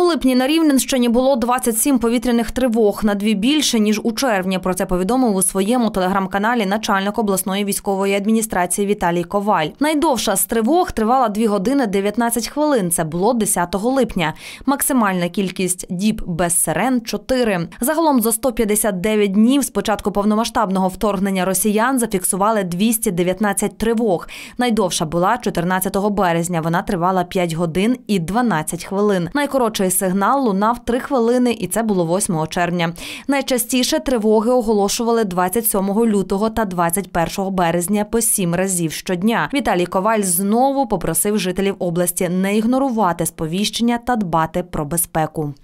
У липні на Рівненщині було 27 повітряних тривог на дві більше ніж у червні. Про це повідомив у своєму телеграм-каналі начальник обласної військової адміністрації Віталій Коваль. Найдовша з тривог тривала 2 години 19 хвилин. Це було 10 липня. Максимальна кількість діб без сирен 4. Загалом за 159 днів з початку повномасштабного вторгнення росіян зафіксували 219 тривог. Найдовша була 14 березня. Вона тривала 5 годин і 12 хвилин. Найкоротший Перший сигнал лунав три хвилини, і це було 8 червня. Найчастіше тривоги оголошували 27 лютого та 21 березня по сім разів щодня. Віталій Коваль знову попросив жителів області не ігнорувати сповіщення та дбати про безпеку.